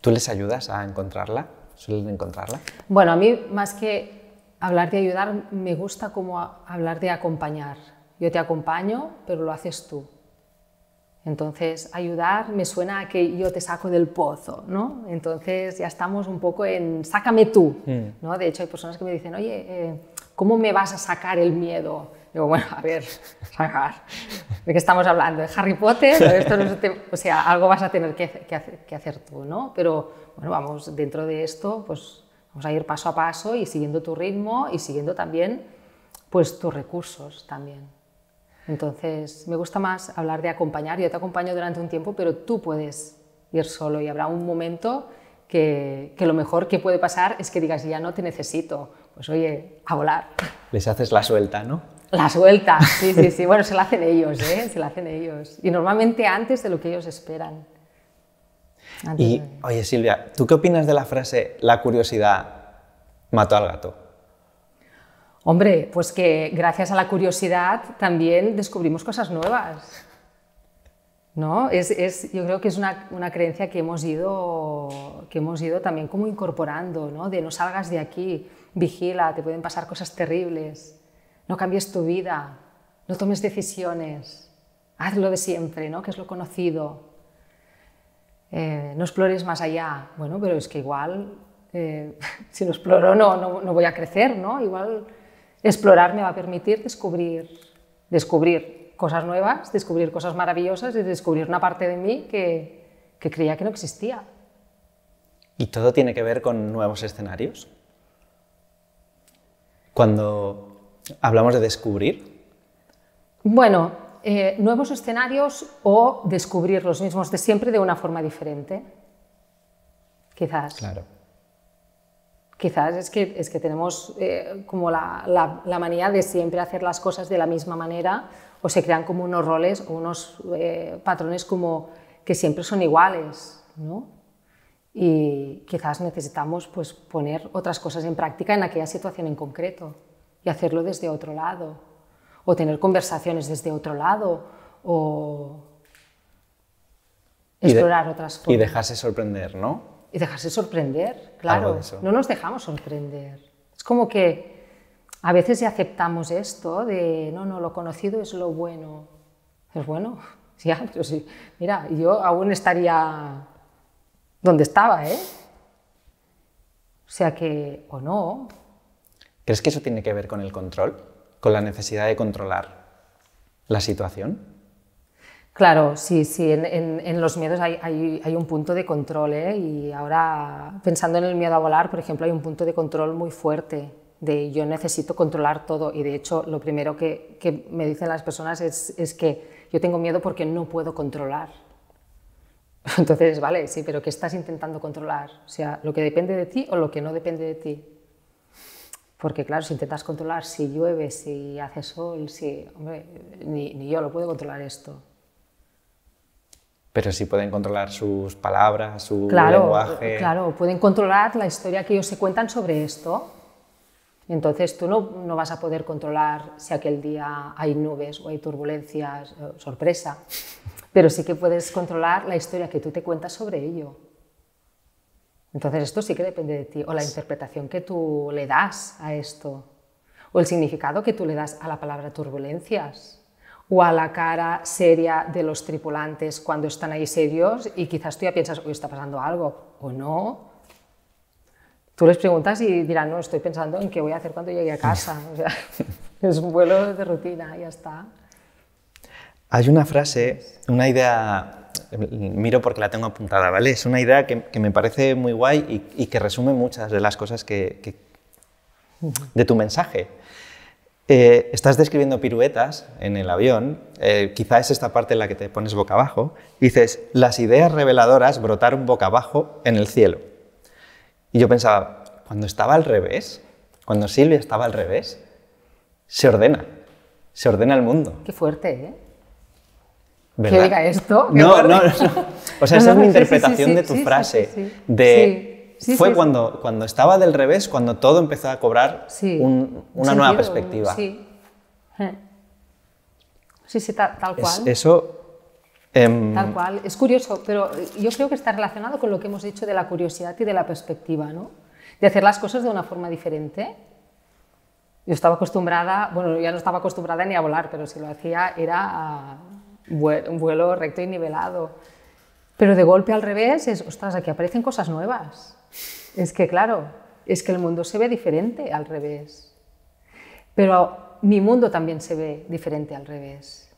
¿Tú les ayudas a encontrarla? ¿Suelen encontrarla? Bueno, a mí más que hablar de ayudar, me gusta como hablar de acompañar. Yo te acompaño, pero lo haces tú. Entonces, ayudar me suena a que yo te saco del pozo, ¿no? Entonces ya estamos un poco en sácame tú, mm. ¿no? De hecho, hay personas que me dicen, oye, eh, ¿cómo me vas a sacar el miedo? Digo, bueno, a ver, sacar. ¿De qué estamos hablando? ¿De Harry Potter? o sea, algo vas a tener que, hacer, que hacer tú, ¿no? Pero bueno, vamos, dentro de esto, pues vamos a ir paso a paso y siguiendo tu ritmo y siguiendo también pues tus recursos también. Entonces, me gusta más hablar de acompañar. Yo te acompaño durante un tiempo, pero tú puedes ir solo y habrá un momento que, que, lo mejor que puede pasar es que digas, ya no te necesito. Pues oye, a volar. Les haces la suelta, ¿no? La suelta, sí, sí, sí. Bueno, se la hacen ellos, ¿eh? Se la hacen ellos. Y normalmente antes de lo que ellos esperan. y, oye, Silvia, ¿tú qué opinas de la frase, la curiosidad mató al gato? Hombre, pues que gracias a la curiosidad también descubrimos cosas nuevas. ¿No? Es, yo creo que es una, creencia que hemos, ido, que hemos ido también como incorporando, ¿no? de no salgas de aquí, vigila, te pueden pasar cosas terribles, no cambies tu vida, no tomes decisiones, haz lo de siempre, ¿no? que es lo conocido, eh, no explores más allá. Bueno, pero es que igual, eh, si no exploro no, no, voy a crecer, ¿no? igual Explorar me va a permitir descubrir, descubrir cosas nuevas, descubrir cosas maravillosas y descubrir una parte de mí que, creía que no existía. ¿Y todo tiene que ver con nuevos escenarios? Cuando hablamos de descubrir. Bueno, eh, nuevos escenarios o descubrir los mismos de siempre de una forma diferente. Quizás. Claro quizás es que, es que tenemos eh, como la, la, manía de siempre hacer las cosas de la misma manera o se crean como unos roles o unos eh, patrones como que siempre son iguales, ¿no? Y quizás necesitamos pues, poner otras cosas en práctica en aquella situación en concreto y hacerlo desde otro lado, o tener conversaciones desde otro lado, o explorar otras cosas. Y dejarse sorprender, ¿no? y dejarse sorprender, claro. No nos dejamos sorprender. Es como que a veces ya aceptamos esto de, no, no, lo conocido es lo bueno. Es pues bueno, ya, pero sí. Mira, yo aún estaría donde estaba, ¿eh? O sea que, o no. ¿Crees que eso tiene que ver con el control? ¿Con la necesidad de controlar la situación? Claro, sí, sí, en, los miedos hay, un punto de control, ¿eh? y ahora pensando en el miedo a volar, por ejemplo, hay un punto de control muy fuerte, de yo necesito controlar todo, y de hecho lo primero que, me dicen las personas es, que yo tengo miedo porque no puedo controlar. Entonces, vale, sí, pero ¿qué estás intentando controlar? O sea, lo que depende de ti o lo que no depende de ti. Porque claro, si intentas controlar si llueve, si hace sol, si... Hombre, ni yo lo puedo controlar esto pero sí pueden controlar sus palabras, su lenguaje. Claro, pueden controlar la historia que ellos se cuentan sobre esto. entonces tú no, no, vas a poder controlar si aquel día hay nubes o hay turbulencias, eh, sorpresa, pero sí que puedes controlar la historia que tú te cuentas sobre ello. Entonces esto sí que depende de ti, o la interpretación que tú le das a esto, o el significado que tú le das a la palabra turbulencias o a la cara seria de los tripulantes cuando están ahí serios y quizás tú ya piensas, hoy está pasando algo o no. Tú les preguntas y dirán, no, estoy pensando en qué voy a hacer cuando llegue a casa. O sea, es un vuelo de rutina, ya está. Hay una frase, una idea, miro porque la tengo apuntada, ¿vale? Es una idea que, que me parece muy guay y, que resume muchas de las cosas que de tu mensaje. Eh, estás describiendo piruetas en el avión, quizás eh, quizá es esta parte en la que te pones boca abajo, dices, las ideas reveladoras brotaron boca abajo en el cielo. Y yo pensaba, cuando estaba al revés, cuando Silvia estaba al revés, se ordena, se ordena el mundo. Qué fuerte, ¿eh? Que diga esto. No, no, no, O sea, esa es mi interpretación de tu frase, de fue cuando, cuando estaba del revés, cuando todo empezó a cobrar una nueva perspectiva. Sí, sí, tal, cual. Es, eso. Em, tal cual. Es curioso, pero yo creo que está relacionado con lo que hemos dicho de la curiosidad y de la perspectiva, ¿no? De hacer las cosas de una forma diferente. Yo estaba acostumbrada, bueno, ya no estaba acostumbrada ni a volar, pero si lo hacía era un vuelo recto y nivelado. Pero de golpe al revés es, ostras, aquí aparecen cosas nuevas. Es que claro, es que el mundo se ve diferente al revés. Pero mi mundo también se ve diferente al revés.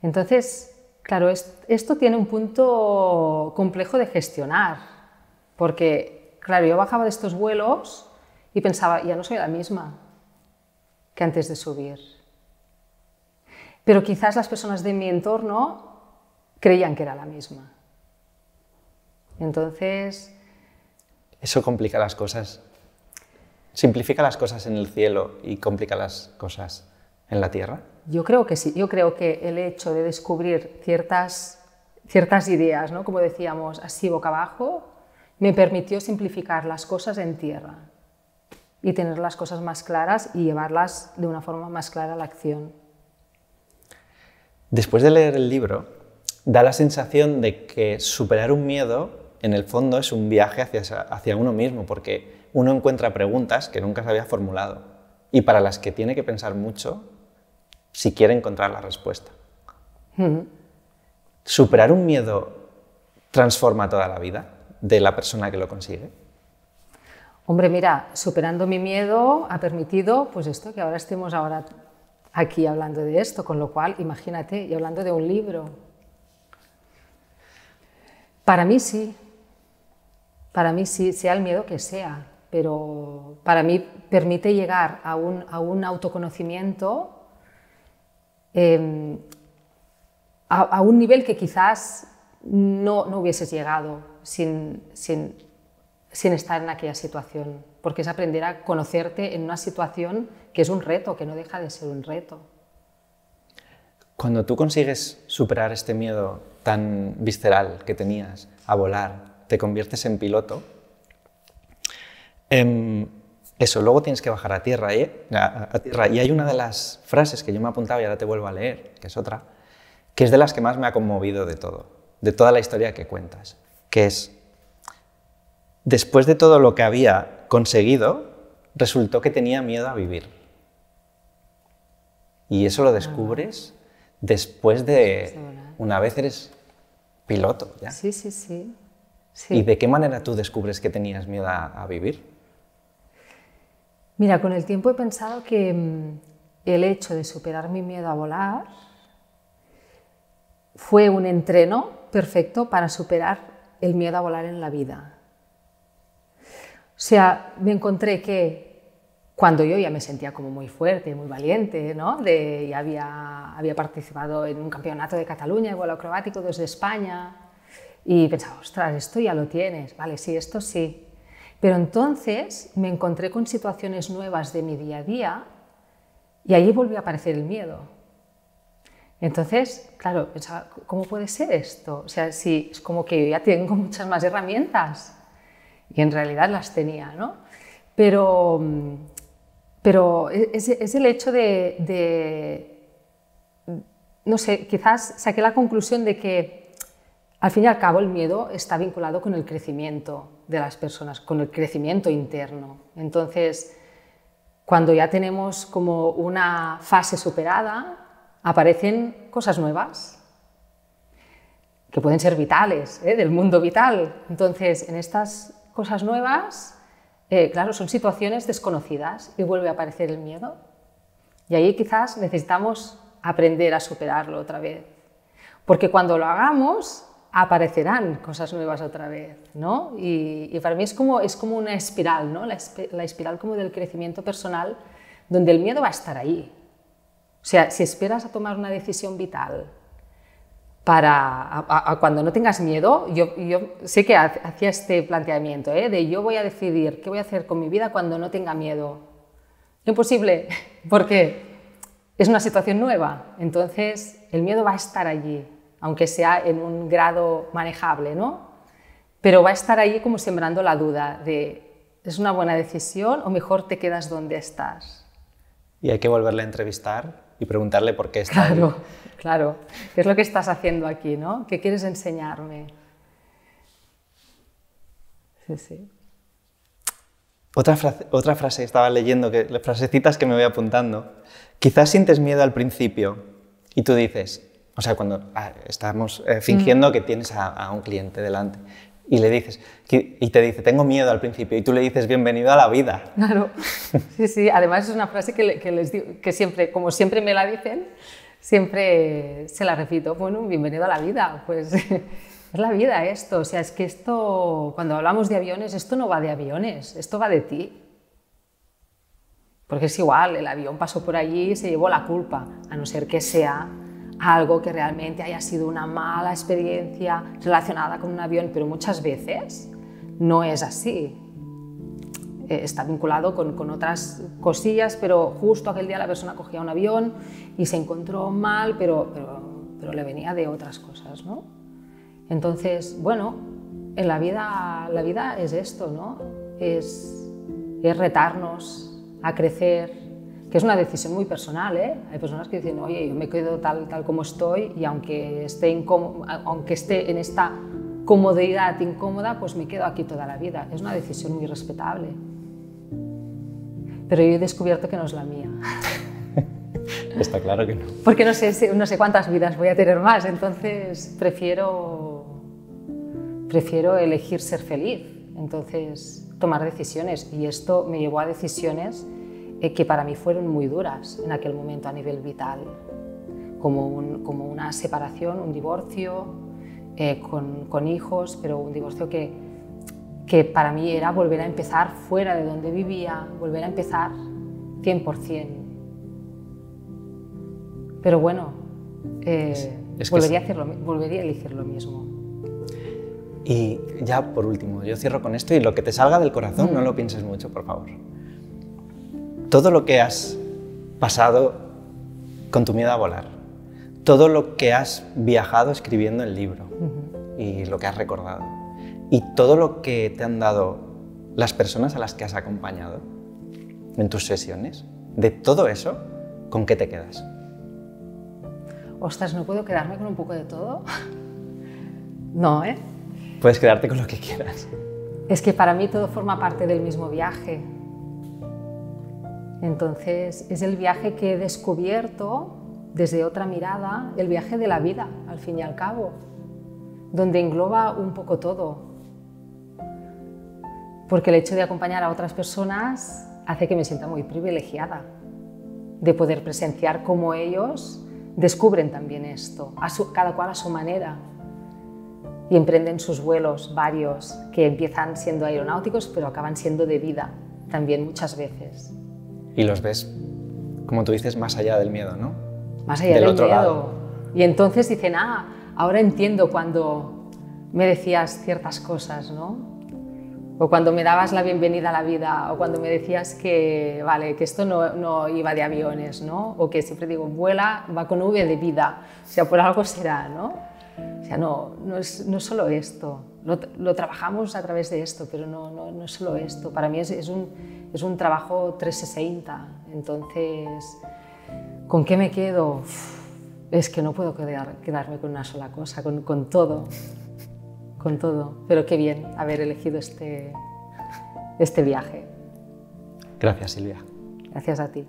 Entonces, claro, esto tiene un punto complejo de gestionar, porque, claro, yo bajaba de estos vuelos y pensaba, ya no soy la misma que antes de subir. Pero quizás las personas de mi entorno creían que era la misma. Entonces, eso complica las cosas. Simplifica las cosas en el cielo y complica las cosas en la tierra. Yo creo que sí. Yo creo que el hecho de descubrir ciertas, ciertas ideas, ¿no? como decíamos, así boca abajo, me permitió simplificar las cosas en tierra y tener las cosas más claras y llevarlas de una forma más clara a la acción. Después de leer el libro, da la sensación de que superar un miedo en el fondo es un viaje hacia, uno mismo, porque uno encuentra preguntas que nunca se había formulado y para las que tiene que pensar mucho si quiere encontrar la respuesta. Mm-hmm. ¿Superar un miedo transforma toda la vida de la persona que lo consigue? Hombre, mira, superando mi miedo ha permitido pues esto, que ahora estemos ahora aquí hablando de esto, con lo cual, imagínate, y hablando de un libro. Para mí sí, para mí, sí, sea el miedo que sea, pero para mí permite llegar a un, autoconocimiento em, a, un nivel que quizás no, no hubieses llegado sin, sin, sin estar en aquella situación, porque es aprender a conocerte en una situación que es un reto, que no deja de ser un reto. Cuando tú consigues superar este miedo tan visceral que tenías a volar, te conviertes en piloto. Em, eso, luego tienes que bajar a tierra, y, ¿eh? Y hay una de las frases que yo me apuntado y ahora te vuelvo a leer, que es otra, que es de las que más me ha conmovido de todo, de toda la historia que cuentas, que es, después de todo lo que había conseguido, resultó que tenía miedo a vivir. Y eso lo ah. descubres después de una vez eres piloto. ¿ya? Sí, sí, sí. ¿Y de qué manera tú descubres que tenías miedo a, vivir? Mira, con el tiempo he pensado que mm, el hecho de superar mi miedo a volar fue un entreno perfecto para superar el miedo a volar en la vida. O sea, me encontré que cuando yo ya me sentía como muy fuerte, muy valiente, ¿no? ya había, participado en un campeonato de Cataluña, vuelo acrobático desde España, y pensaba, ostras, esto ya lo tienes, vale, sí, esto sí. Pero entonces me encontré con situaciones nuevas de mi día a día y allí volvió a aparecer el miedo. Entonces, claro, pensaba, ¿cómo puede ser esto? O sea, si es como que yo ya tengo muchas más herramientas y en realidad las tenía, ¿no? Pero, pero e-, es, es el hecho de, de, no sé, quizás saqué la conclusión de que al fin y al cabo, el miedo está vinculado con el crecimiento de las personas, con el crecimiento interno. Entonces, cuando ya tenemos como una fase superada, aparecen cosas nuevas que pueden ser vitales, ¿eh? del mundo vital. Entonces, en estas cosas nuevas, eh, claro, son situaciones desconocidas y vuelve a aparecer el miedo. Y ahí quizás necesitamos aprender a superarlo otra vez. Porque cuando lo hagamos, aparecerán cosas nuevas otra vez, ¿no? Y, para mí es como, es como una espiral, ¿no? La, espiral como del crecimiento personal, donde el miedo va a estar ahí. O sea, si esperas a tomar una decisión vital para cuando no tengas miedo, yo, sé que hacía este planteamiento, ¿eh? de yo voy a decidir qué voy a hacer con mi vida cuando no tenga miedo. Imposible, porque es una situación nueva, entonces el miedo va a estar allí, aunque sea en un grado manejable, ¿no? Pero va a estar ahí como sembrando la duda de, ¿es una buena decisión o mejor te quedas donde estás? Y hay que volverle a entrevistar y preguntarle por qué está Claro, claro. ¿Qué es lo que estás haciendo aquí, no? ¿Qué quieres enseñarme? Sí, sí. Otra, frase, otra estaba leyendo, que, las frasecitas que me voy apuntando. Quizás sientes miedo al principio y tú dices, o sea, cuando ah, estamos eh, fingiendo mm. que tienes a, un cliente delante y le dices, y te dice, tengo miedo al principio, y tú le dices, bienvenido a la vida. Claro. Sí, sí, además es una frase que, que les que siempre, como siempre me la dicen, siempre se la repito, bueno, bienvenido a la vida, pues es la vida esto, o sea, es que esto, cuando hablamos de aviones, esto no va de aviones, esto va de ti. Porque es igual, el avión pasó por allí y se llevó la culpa, a no ser que sea algo que realmente haya sido una mala experiencia relacionada con un avión, pero muchas veces no es así. Eh, está vinculado con, otras cosillas, pero justo aquel día la persona cogía un avión y se encontró mal, pero, pero, le venía de otras cosas. ¿no? Entonces, bueno, en la vida, la vida es esto, ¿no? es, es retarnos a crecer, es una decisión muy personal. ¿eh? Hay personas que dicen, oye, yo me quedo tal, tal como estoy y aunque esté, aunque esté en esta comodidad incómoda, pues me quedo aquí toda la vida. Es una decisión muy respetable. Pero yo he descubierto que no es la mía. Está claro que no. Porque no sé, no sé cuántas vidas voy a tener más, entonces prefiero, prefiero elegir ser feliz, entonces tomar decisiones. Y esto me llevó a decisiones eh, que para mí fueron muy duras en aquel momento a nivel vital, como, una separación, un divorcio eh, con, hijos, pero un divorcio que, para mí era volver a empezar fuera de donde vivía, volver a empezar 100%. Pero bueno, eh, volvería, a volvería a elegir lo mismo. Y ya por último, yo cierro con esto y lo que te salga del corazón no mm. lo pienses mucho, por favor todo lo que has pasado con tu miedo a volar, todo lo que has viajado escribiendo el libro y lo que has recordado, y todo lo que te han dado las personas a las que has acompañado en tus sesiones, de todo eso, ¿con qué te quedas? Ostras, ¿no puedo quedarme con un poco de todo? no, ¿eh? Puedes quedarte con lo que quieras. Es que para mí todo forma parte del mismo viaje, entonces es el viaje que he descubierto desde otra mirada, el viaje de la vida, al fin y al cabo, donde engloba un poco todo. Porque el hecho de acompañar a otras personas hace que me sienta muy privilegiada de poder presenciar cómo ellos descubren también esto, cada cual a su manera, y emprenden sus vuelos varios que empiezan siendo aeronáuticos pero acaban siendo de vida también muchas veces y los ves, como tú dices, más allá del miedo, ¿no? Más allá del, otro miedo. Lado. Y entonces dicen, ah, ahora entiendo cuando me decías ciertas cosas, ¿no? O cuando me dabas la bienvenida a la vida, o cuando me decías que, vale, que esto no, no iba de aviones, ¿no? O que siempre digo, vuela, va con nube de vida, o sea, por algo será, ¿no? O sea, no, no es, no es solo esto lo, trabajamos a través de esto, pero no, no, es solo esto. Para mí es, un, es, un, trabajo 360. Entonces, ¿con qué me quedo? Es que no puedo quedarme con una sola cosa, con, todo. Con todo. Pero qué bien haber elegido este, este viaje. Gracias, Silvia. Gracias a ti.